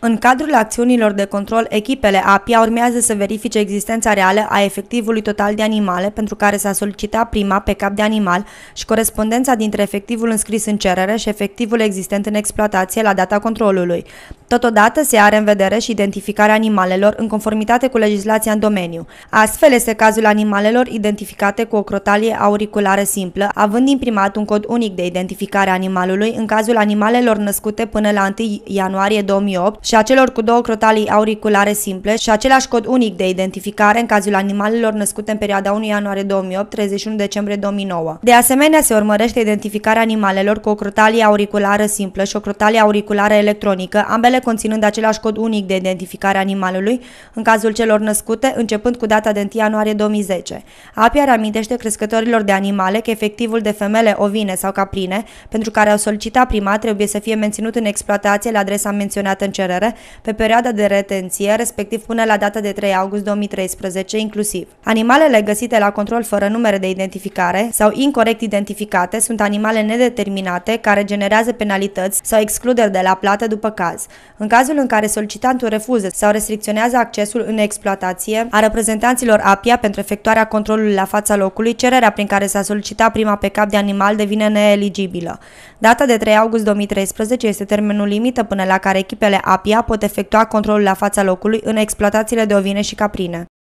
În cadrul acțiunilor de control, echipele APIA urmează să verifice existența reală a efectivului total de animale pentru care s-a solicitat prima pe cap de animal și corespondența dintre efectivul înscris în cerere și efectivul existent în exploatație la data controlului. Totodată se are în vedere și identificarea animalelor în conformitate cu legislația în domeniu. Astfel este cazul animalelor identificate cu o crotalie auriculară simplă, având imprimat un cod unic de identificare a animalului în cazul animalelor născute până la 1 ianuarie 2008 și a celor cu două crotalii auriculare simple și același cod unic de identificare în cazul animalelor născute în perioada 1 ianuarie 2008 31 decembrie 2009. De asemenea, se urmărește identificarea animalelor cu o crotalie auriculară simplă și o crotalie auriculară electronică, ambele conținând același cod unic de identificare animalului în cazul celor născute începând cu data de 1 ianuarie 2010. APIA reamintește crescătorilor de animale că efectivul de femele ovine sau caprine pentru care au solicitat prima trebuie să fie menținut în exploatație la adresa menționată în cerere negociere pe perioada de retenție, respectiv până la data de 3 august 2013 inclusiv. Animalele găsite la control fără numere de identificare sau incorrect identificate sunt animale nedeterminate care generează penalități sau excluderi de la plată după caz. În cazul în care solicitantul refuză sau restricționează accesul în exploatație a reprezentanților APIA pentru efectuarea controlului la fața locului, cererea prin care s-a solicitat prima pe cap de animal devine neeligibilă. Data de 3 august 2013 este termenul limită până la care echipele APIA Apia pot efectua controlul la fața locului în exploatațiile de ovine și caprine.